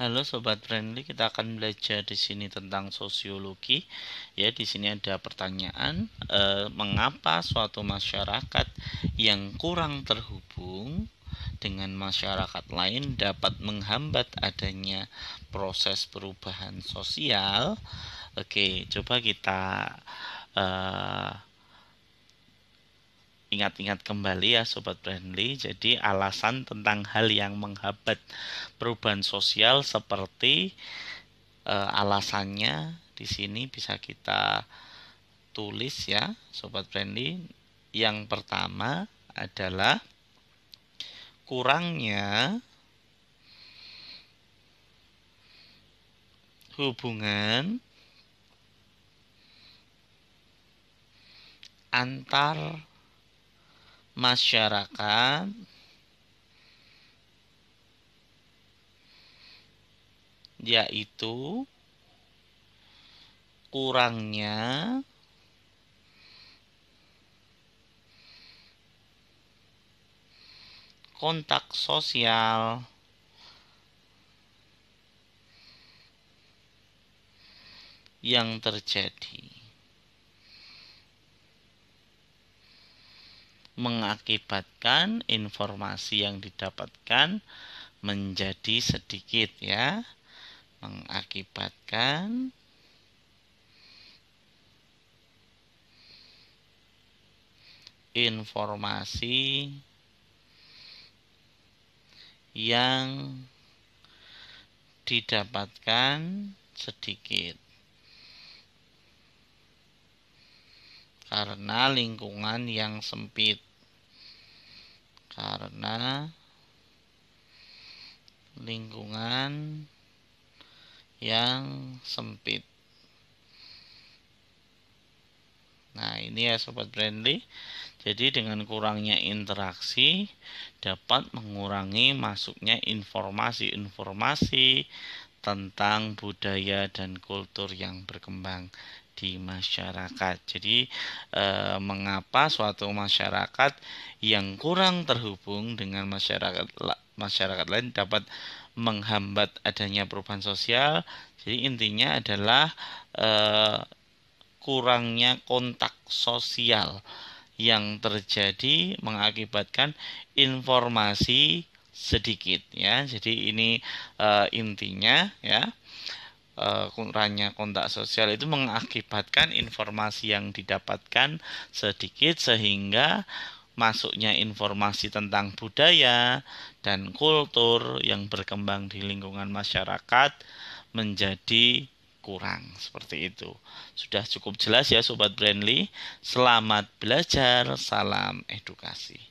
Halo sobat friendly, kita akan belajar di sini tentang sosiologi. Ya, di sini ada pertanyaan e, mengapa suatu masyarakat yang kurang terhubung dengan masyarakat lain dapat menghambat adanya proses perubahan sosial. Oke, coba kita e, ingat-ingat kembali ya Sobat Brandly Jadi alasan tentang hal yang menghambat perubahan sosial seperti e, alasannya di sini bisa kita tulis ya Sobat Brandly Yang pertama adalah kurangnya hubungan antar masyarakat yaitu kurangnya kontak sosial yang terjadi. mengakibatkan informasi yang didapatkan menjadi sedikit ya mengakibatkan informasi yang didapatkan sedikit karena lingkungan yang sempit karena lingkungan yang sempit. Nah, ini ya sobat friendly. Jadi dengan kurangnya interaksi dapat mengurangi masuknya informasi-informasi tentang budaya dan kultur yang berkembang di masyarakat. Jadi, e, mengapa suatu masyarakat yang kurang terhubung dengan masyarakat masyarakat lain dapat menghambat adanya perubahan sosial? Jadi, intinya adalah e, kurangnya kontak sosial yang terjadi mengakibatkan informasi sedikit ya. Jadi ini e, intinya ya kurangnya eh, kontak sosial itu mengakibatkan informasi yang didapatkan sedikit sehingga masuknya informasi tentang budaya dan kultur yang berkembang di lingkungan masyarakat menjadi kurang seperti itu. Sudah cukup jelas ya sobat Brandly. Selamat belajar, salam edukasi.